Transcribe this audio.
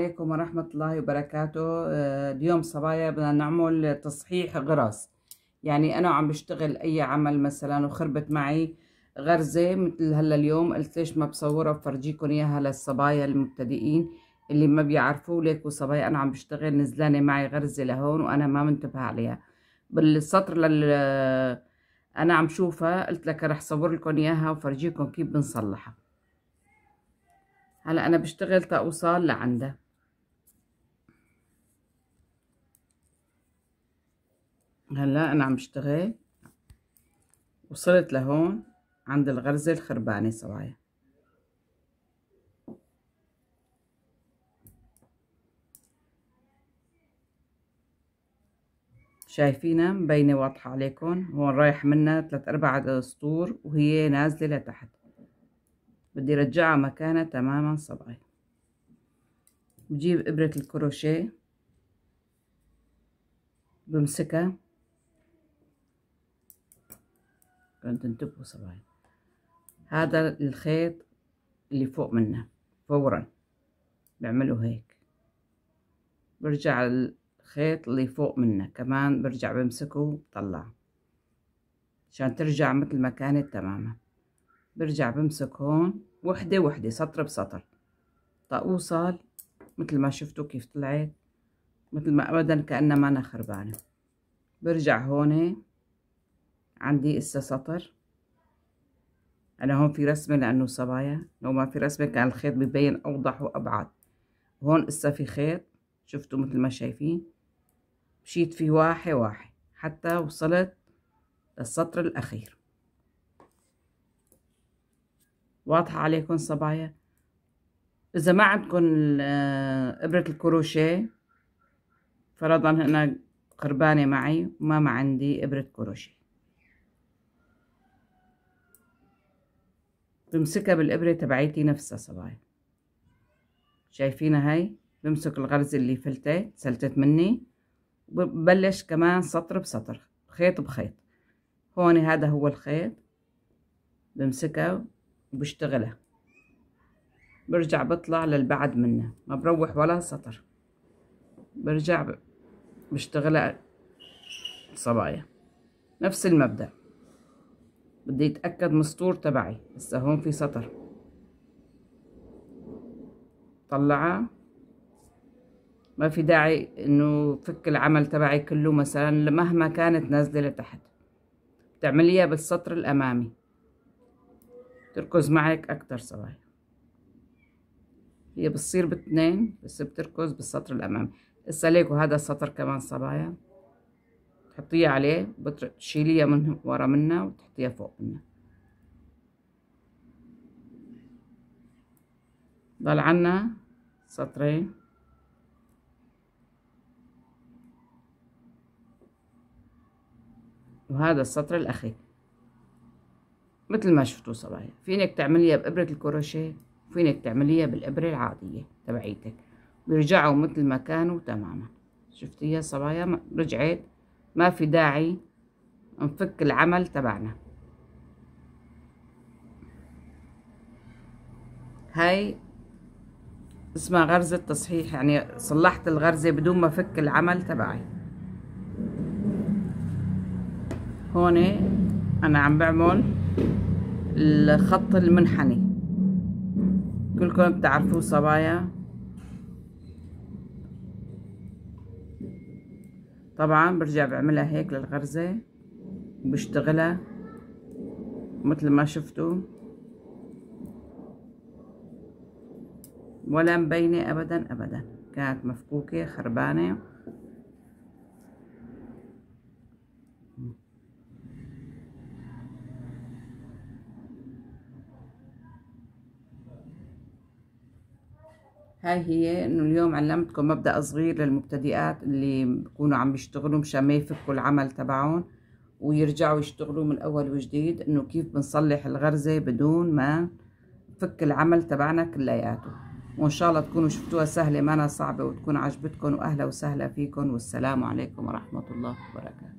عليكم ورحمة الله وبركاته آه، اليوم صبايا بدنا نعمل تصحيح غرز يعني أنا عم بشتغل أي عمل مثلا وخربت معي غرزة مثل هلا اليوم قلت ليش ما بصورها بفرجيكم إياها للصبايا المبتدئين اللي ما بيعرفوا ليك وصبايا أنا عم بشتغل نزلانة معي غرزة لهون وأنا ما منتبه عليها بالسطر لل أنا عم شوفها قلت لك رح صور لكم إياها وفرجيكم كيف بنصلحها هلا انا بشتغل تا اوصل لعندها هلا انا عم بشتغل وصلت لهون عند الغرزة الخربانة صبايا شايفينها مبينة واضحة عليكم هون رايح منها ثلاث اربع سطور وهي نازلة لتحت بدي رجعها مكانها تماما صبعي بجيب ابرة الكروشيه بمسكها فانتوا انتبهوا صبايا هذا الخيط اللي فوق منه فورا بعمله هيك برجع الخيط اللي فوق منه كمان برجع بمسكه بطلع عشان ترجع مثل ما كانت تماما برجع بمسك هون وحدة وحدة سطر بسطر اوصل مثل ما شفتوا كيف طلعت مثل ما أبدا كأنها ما أنا خربانة برجع هون عندي إسا سطر أنا هون في رسمة لأنه صبايا لو ما في رسمة كان الخيط ببين أوضح وأبعد هون إسا في خيط شفتوا مثل ما شايفين مشيت فيه واحد واحد حتى وصلت للسطر الأخير واضحة عليكم صبايا إذا ما عندكم إبرة الكروشيه فرضا هنا قربانة معي وما ما عندي إبرة كروشيه بمسكها بالإبرة تبعيتي نفسها صبايا شايفينها هاي بمسك الغرز اللي فلتت سلتت مني وببلش كمان سطر بسطر خيط بخيط هون هذا هو الخيط بمسكها وبشتغلها برجع بطلع للبعد منه ما بروح ولا سطر برجع بشتغلها صبايا نفس المبدأ بدي اتاكد من السطور تبعي هسه هون في سطر طلعها ما في داعي انه فك العمل تبعي كله مثلا مهما كانت نازله لتحت بتعمليها بالسطر الامامي تركز معك اكتر صبايا هي بتصير باثنين بس بتركز بالسطر الامامي هسه ليكو هذا السطر كمان صبايا تحطيها عليه بتشيليها من ورا منها وتحطيها فوق منها ضل عنا سطرين وهذا السطر الأخير مثل ما شفتوا صبايا فينك تعمليها بإبرة الكروشيه وفينك تعمليها بالإبرة العادية تبعيتك بيرجعوا مثل ما كانوا تماما شفتيها صبايا رجعت ما في داعي نفك العمل تبعنا هاي اسمها غرزة تصحيح يعني صلحت الغرزة بدون ما فك العمل تبعي هون انا عم بعمل الخط المنحني كلكم بتعرفوه صبايا طبعا برجع بعملها هيك للغرزة وبشتغلها مثل ما شفتوا ولا مبينة أبدا أبدا كانت مفكوكة خربانة هاي هي انه اليوم علمتكم مبدا صغير للمبتدئات اللي بكونوا عم بيشتغلوا مشان ما يفكوا العمل تبعهم ويرجعوا يشتغلوا من اول وجديد انه كيف بنصلح الغرزه بدون ما نفك العمل تبعنا كلياته وان شاء الله تكونوا شفتوها سهله ما أنا صعبه وتكون عجبتكم واهلا وسهلا فيكم والسلام عليكم ورحمه الله وبركاته